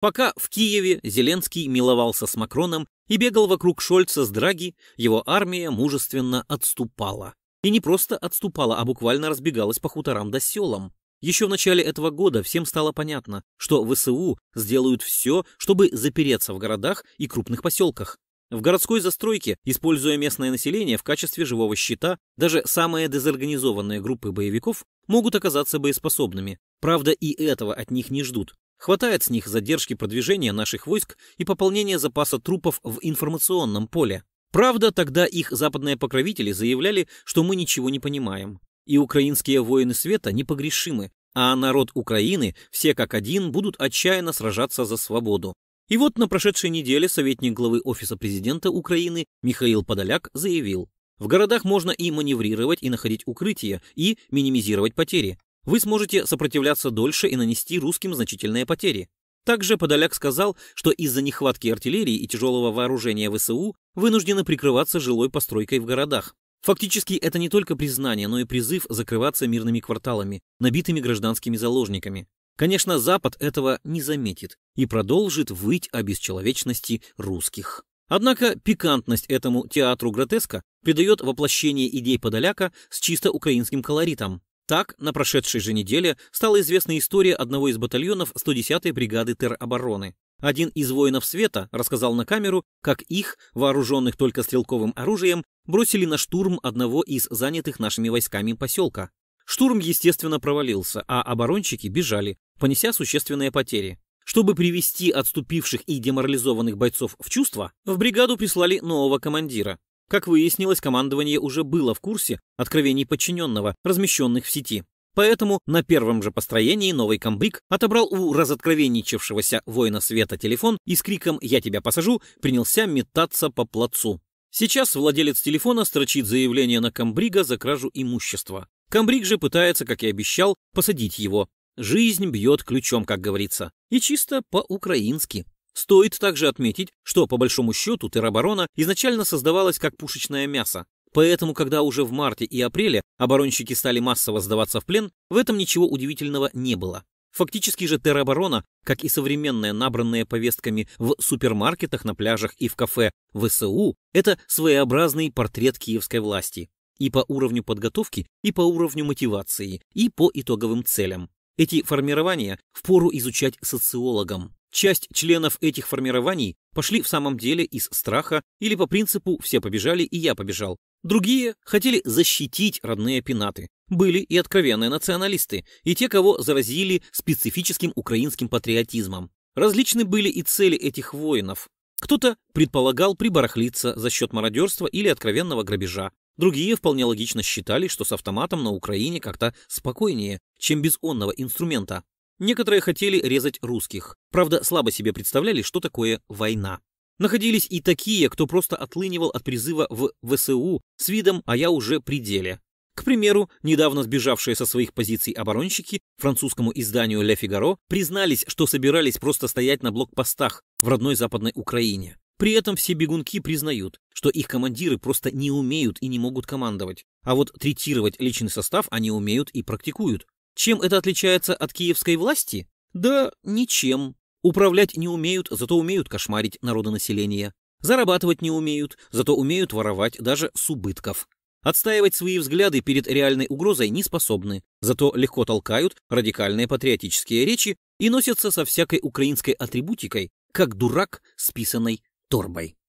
Пока в Киеве Зеленский миловался с Макроном и бегал вокруг Шольца с Драги, его армия мужественно отступала. И не просто отступала, а буквально разбегалась по хуторам да селам. Еще в начале этого года всем стало понятно, что ВСУ сделают все, чтобы запереться в городах и крупных поселках. В городской застройке, используя местное население в качестве живого щита, даже самые дезорганизованные группы боевиков могут оказаться боеспособными. Правда, и этого от них не ждут. Хватает с них задержки продвижения наших войск и пополнения запаса трупов в информационном поле. Правда, тогда их западные покровители заявляли, что мы ничего не понимаем. И украинские воины света непогрешимы, а народ Украины, все как один, будут отчаянно сражаться за свободу. И вот на прошедшей неделе советник главы Офиса президента Украины Михаил Подоляк заявил, в городах можно и маневрировать, и находить укрытия, и минимизировать потери вы сможете сопротивляться дольше и нанести русским значительные потери. Также Подоляк сказал, что из-за нехватки артиллерии и тяжелого вооружения ВСУ вынуждены прикрываться жилой постройкой в городах. Фактически это не только признание, но и призыв закрываться мирными кварталами, набитыми гражданскими заложниками. Конечно, Запад этого не заметит и продолжит выть о бесчеловечности русских. Однако пикантность этому театру гротеска придает воплощение идей Подоляка с чисто украинским колоритом. Так, на прошедшей же неделе стала известна история одного из батальонов 110-й бригады теробороны. Один из воинов света рассказал на камеру, как их, вооруженных только стрелковым оружием, бросили на штурм одного из занятых нашими войсками поселка. Штурм, естественно, провалился, а оборонщики бежали, понеся существенные потери. Чтобы привести отступивших и деморализованных бойцов в чувство, в бригаду прислали нового командира, как выяснилось, командование уже было в курсе откровений подчиненного, размещенных в сети. Поэтому на первом же построении новый комбриг отобрал у разоткровенничавшегося воина света телефон и с криком «Я тебя посажу!» принялся метаться по плацу. Сейчас владелец телефона строчит заявление на комбрига за кражу имущества. Комбриг же пытается, как и обещал, посадить его. Жизнь бьет ключом, как говорится. И чисто по-украински. Стоит также отметить, что, по большому счету, тероборона изначально создавалась как пушечное мясо. Поэтому, когда уже в марте и апреле оборонщики стали массово сдаваться в плен, в этом ничего удивительного не было. Фактически же тероборона, как и современная набранная повестками в супермаркетах, на пляжах и в кафе ВСУ, это своеобразный портрет киевской власти. И по уровню подготовки, и по уровню мотивации, и по итоговым целям. Эти формирования впору изучать социологам. Часть членов этих формирований пошли в самом деле из страха или по принципу «все побежали и я побежал». Другие хотели защитить родные пенаты. Были и откровенные националисты, и те, кого заразили специфическим украинским патриотизмом. Различны были и цели этих воинов. Кто-то предполагал прибарахлиться за счет мародерства или откровенного грабежа. Другие вполне логично считали, что с автоматом на Украине как-то спокойнее, чем без онного инструмента. Некоторые хотели резать русских. Правда, слабо себе представляли, что такое война. Находились и такие, кто просто отлынивал от призыва в ВСУ с видом «а я уже при деле». К примеру, недавно сбежавшие со своих позиций оборонщики французскому изданию Ле Фигаро» признались, что собирались просто стоять на блокпостах в родной Западной Украине. При этом все бегунки признают, что их командиры просто не умеют и не могут командовать, а вот третировать личный состав они умеют и практикуют. Чем это отличается от киевской власти? Да ничем. Управлять не умеют, зато умеют кошмарить народонаселение. Зарабатывать не умеют, зато умеют воровать даже с убытков. Отстаивать свои взгляды перед реальной угрозой не способны, зато легко толкают радикальные патриотические речи и носятся со всякой украинской атрибутикой, как дурак с писаной торбой.